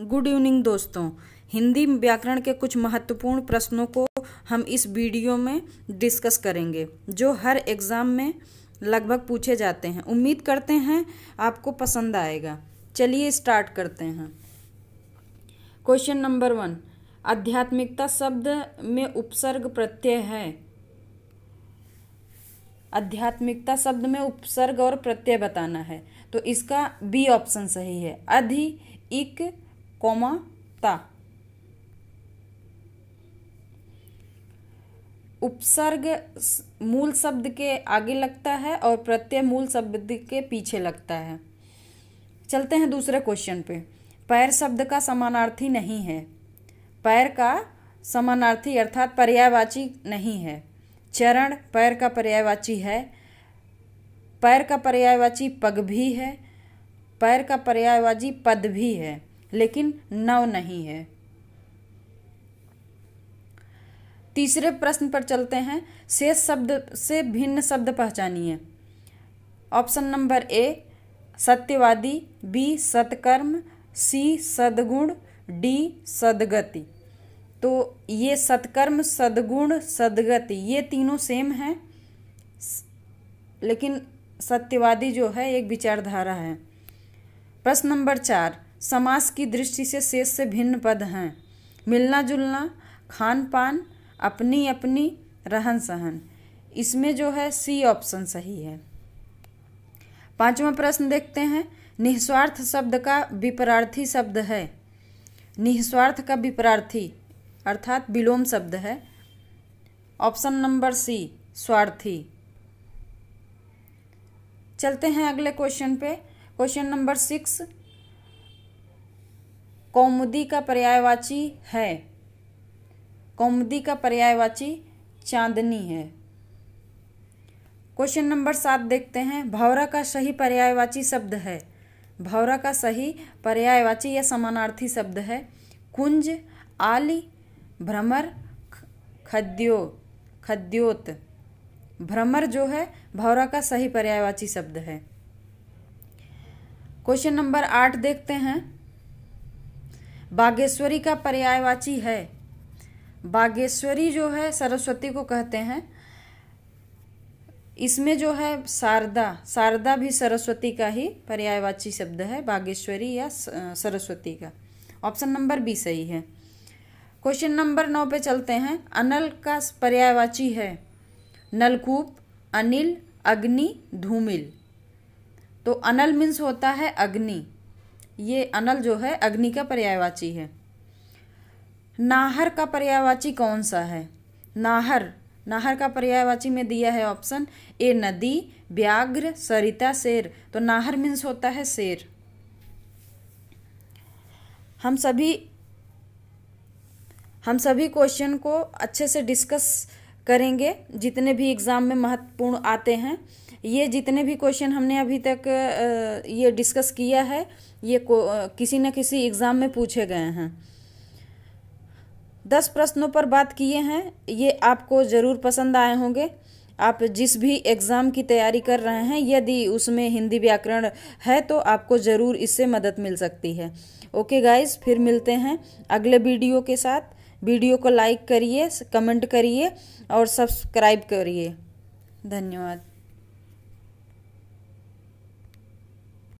good evening दोस्तों हिंदी व्याकरण के कुछ महत्वपूर्ण प्रश्नों को हम इस वीडियो में डिस्कस करेंगे जो हर एग्ज़ाम में लगभग पूछे जाते हैं उम्मीद करते हैं आपको पसंद आएगा चलिए स्टार्ट करते हैं क्वेश्चन नंबर वन आध्यात्मिकता शब्द में उपसर्ग प्रत्यय है आध्यात्मिकता शब्द में उपसर्ग और प्रत्यय बताना है तो इसका बी ऑप्शन सही है अधि इक कमा ता उपसर्ग मूल शब्द के आगे लगता है और प्रत्यय मूल शब्द के पीछे लगता है चलते हैं दूसरे क्वेश्चन पे पैर शब्द का समानार्थी नहीं है पैर का समानार्थी अर्थात पर्यायवाची नहीं है चरण पैर का पर्यायवाची है पैर का पर्यायवाची पग भी है पैर का पर्यायवाची पद भी है लेकिन नव नहीं है तीसरे प्रश्न पर चलते हैं शेष शब्द से भिन्न शब्द पहचानिए ऑप्शन नंबर ए सत्यवादी बी सत्कर्म सी सदगुण डी सदगति तो ये सत्कर्म सदगुण सदगति ये तीनों सेम हैं लेकिन सत्यवादी जो है एक विचारधारा है प्रश्न नंबर चार समास की दृष्टि से शेष से भिन्न पद हैं मिलना जुलना खान पान अपनी अपनी रहन सहन इसमें जो है सी ऑप्शन सही है पांचवा प्रश्न देखते हैं निस्वार्थ शब्द का विपरार्थी शब्द है निस्वार्थ का विपरार्थी अर्थात विलोम शब्द है ऑप्शन नंबर सी स्वार्थी चलते हैं अगले क्वेश्चन पे क्वेश्चन नंबर सिक्स कौमुदी का पर्यायवाची है कौमुदी का पर्यायवाची चांदनी है क्वेश्चन नंबर सात देखते हैं भावरा का सही पर्यायवाची शब्द है भावरा का सही पर्यायवाची या समानार्थी शब्द है कुंज आली भ्रमर खद्यो खद्योत भ्रमर जो है भावरा का सही पर्यायवाची शब्द है क्वेश्चन नंबर आठ देखते हैं बागेश्वरी का पर्यायवाची है बागेश्वरी जो है सरस्वती को कहते हैं इसमें जो है शारदा शारदा भी सरस्वती का ही पर्यायवाची शब्द है बागेश्वरी या सरस्वती का ऑप्शन नंबर बी सही है क्वेश्चन नंबर नौ पे चलते हैं अनल का पर्यायवाची है नलकूप अनिल अग्नि धूमिल तो अनल मीन्स होता है अग्नि ये अनल जो है अग्नि का पर्यायवाची है नाहर का पर्यायवाची कौन सा है नाहर नाहर का पर्यायवाची में दिया है ऑप्शन ए नदी व्याघ्र सरिता शेर तो नाहर मीन्स होता है शेर हम सभी हम सभी क्वेश्चन को अच्छे से डिस्कस करेंगे जितने भी एग्ज़ाम में महत्वपूर्ण आते हैं ये जितने भी क्वेश्चन हमने अभी तक ये डिस्कस किया है ये किसी न किसी एग्ज़ाम में पूछे गए हैं दस प्रश्नों पर बात किए हैं ये आपको ज़रूर पसंद आए होंगे आप जिस भी एग्ज़ाम की तैयारी कर रहे हैं यदि उसमें हिंदी व्याकरण है तो आपको ज़रूर इससे मदद मिल सकती है ओके गाइस फिर मिलते हैं अगले वीडियो के साथ वीडियो को लाइक करिए कमेंट करिए और सब्सक्राइब करिए धन्यवाद